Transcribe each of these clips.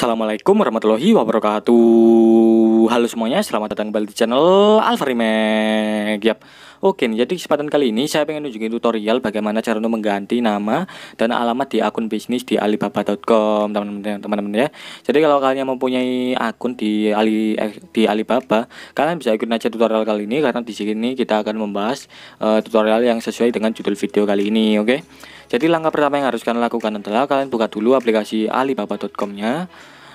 Assalamualaikum warahmatullahi wabarakatuh Halo semuanya, selamat datang kembali di channel Alfa Yap. Oke, jadi kesempatan kali ini saya pengen nunjukin tutorial bagaimana cara untuk mengganti nama dan alamat di akun bisnis di alibaba.com teman-teman ya Jadi kalau kalian mempunyai akun di, Ali, eh, di Alibaba, kalian bisa ikutin aja tutorial kali ini Karena di sini kita akan membahas uh, tutorial yang sesuai dengan judul video kali ini oke okay? Jadi langkah pertama yang harus kalian lakukan adalah kalian buka dulu aplikasi alibaba.com nya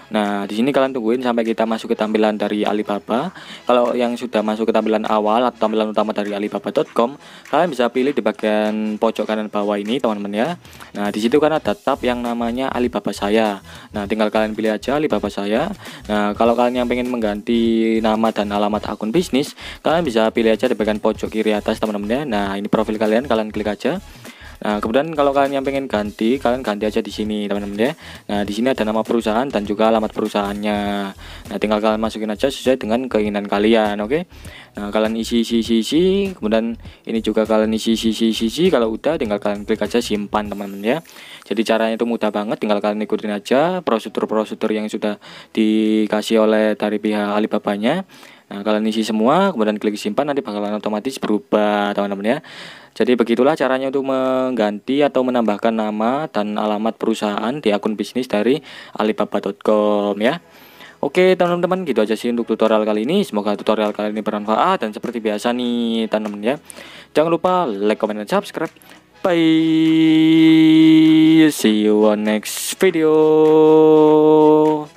Nah, di sini kalian tungguin sampai kita masuk ke tampilan dari Alibaba. Kalau yang sudah masuk ke tampilan awal atau tampilan utama dari alibaba.com, kalian bisa pilih di bagian pojok kanan bawah ini, teman-teman ya. Nah, di situ kan ada tab yang namanya Alibaba saya. Nah, tinggal kalian pilih aja Alibaba saya. Nah, kalau kalian yang pengen mengganti nama dan alamat akun bisnis, kalian bisa pilih aja di bagian pojok kiri atas, teman-teman ya. Nah, ini profil kalian, kalian klik aja. Nah, kemudian kalau kalian yang pengen ganti, kalian ganti aja di sini, teman-teman ya. Nah, di sini ada nama perusahaan dan juga alamat perusahaannya. Nah, tinggal kalian masukin aja sesuai dengan keinginan kalian, oke? Okay? Nah, kalian isi isi isi, isi. kemudian ini juga kalian isi isi isi, isi, isi. kalau udah tinggal kalian klik aja simpan, teman-teman ya. Jadi caranya itu mudah banget, tinggal kalian ikutin aja prosedur-prosedur yang sudah dikasih oleh dari pihak Alibabanya. Nah, kalian isi semua, kemudian klik simpan nanti bakalan otomatis berubah, teman-teman ya. Jadi begitulah caranya untuk mengganti atau menambahkan nama dan alamat perusahaan di akun bisnis dari alibaba.com ya. Oke teman-teman gitu aja sih untuk tutorial kali ini Semoga tutorial kali ini bermanfaat Dan seperti biasa nih teman-teman ya Jangan lupa like, comment, dan subscribe Bye See you on next video